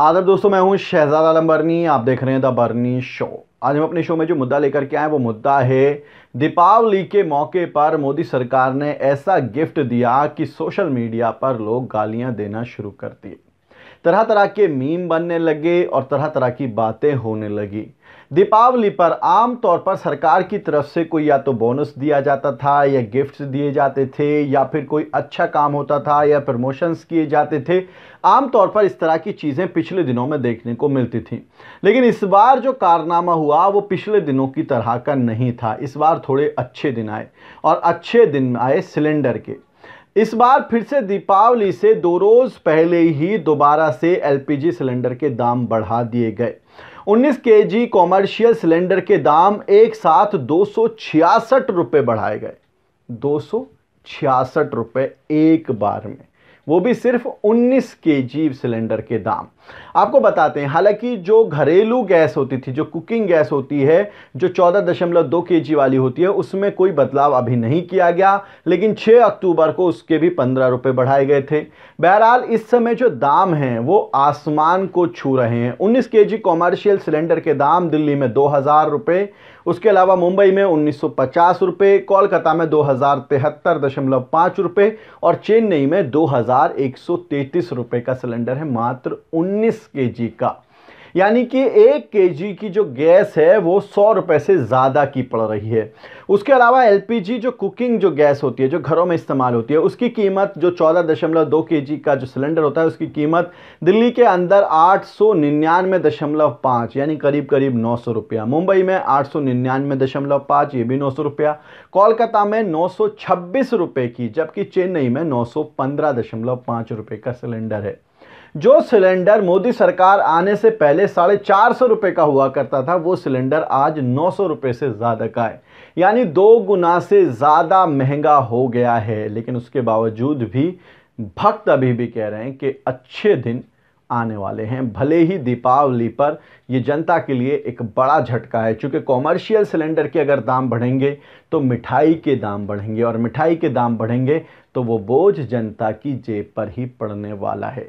आदर दोस्तों मैं हूं शहजाद आलम बर्नी आप देख रहे हैं द बर्नी शो आज हम अपने शो में जो मुद्दा लेकर के आए वो मुद्दा है दीपावली के मौके पर मोदी सरकार ने ऐसा गिफ्ट दिया कि सोशल मीडिया पर लोग गालियां देना शुरू कर दिए तरह तरह के मीम बनने लगे और तरह तरह की बातें होने लगी दीपावली पर आमतौर पर सरकार की तरफ से कोई या तो बोनस दिया जाता था या गिफ्ट्स दिए जाते थे या फिर कोई अच्छा काम होता था या प्रमोशंस किए जाते थे आमतौर पर इस तरह की चीज़ें पिछले दिनों में देखने को मिलती थी लेकिन इस बार जो कारनामा हुआ वो पिछले दिनों की तरह का नहीं था इस बार थोड़े अच्छे दिन आए और अच्छे दिन आए सिलेंडर के इस बार फिर से दीपावली से दो रोज़ पहले ही दोबारा से एलपीजी सिलेंडर के दाम बढ़ा दिए गए 19 केजी कॉमर्शियल सिलेंडर के दाम एक साथ दो रुपए बढ़ाए गए दो रुपए एक बार में वो भी सिर्फ 19 केजी सिलेंडर के दाम आपको बताते हैं हालांकि जो घरेलू गैस होती थी जो कुकिंग गैस होती है जो चौदह दशमलव दो के जी वाली होती है उसमें कोई बदलाव अभी नहीं किया गया लेकिन छः अक्टूबर को उसके भी पंद्रह रुपये बढ़ाए गए थे बहरहाल इस समय जो दाम हैं वो आसमान को छू रहे हैं उन्नीस के जी कॉमर्शियल सिलेंडर के दाम दिल्ली में दो हज़ार रुपये उसके अलावा मुंबई में उन्नीस सौ पचास रुपये कोलकाता में दो हज़ार तिहत्तर दशमलव पाँच रुपये और चेन्नई में दो हज़ार एक सौ तैंतीस रुपये का सिलेंडर है मात्र उन्नीस उन्नीस के का यानी कि एक के की जो गैस है वो सौ रुपये से ज़्यादा की पड़ रही है उसके अलावा एलपीजी जो कुकिंग जो गैस होती है जो घरों में इस्तेमाल होती है उसकी कीमत जो चौदह दशमलव दो के का जो सिलेंडर होता है उसकी कीमत दिल्ली के अंदर आठ सौ निन्यानवे दशमलव पाँच यानी करीब करीब नौ सौ रुपया मुंबई में आठ सौ निन्यानवे दशमलव पाँच ये भी नौ सौ रुपया कोलकाता में नौ सौ छब्बीस रुपये की जबकि चेन्नई में नौ सौ पंद्रह दशमलव पाँच रुपये का सिलेंडर है जो सिलेंडर मोदी सरकार आने से पहले साढ़े चार सौ रुपये का हुआ करता था वो सिलेंडर आज नौ सौ रुपये से ज़्यादा का है यानी दो गुना से ज़्यादा महंगा हो गया है लेकिन उसके बावजूद भी भक्त अभी भी कह रहे हैं कि अच्छे दिन आने वाले हैं भले ही दीपावली पर ये जनता के लिए एक बड़ा झटका है क्योंकि कॉमर्शियल सिलेंडर के अगर दाम बढ़ेंगे तो मिठाई के दाम बढ़ेंगे और मिठाई के दाम बढ़ेंगे तो वो बोझ जनता की जेब पर ही पड़ने वाला है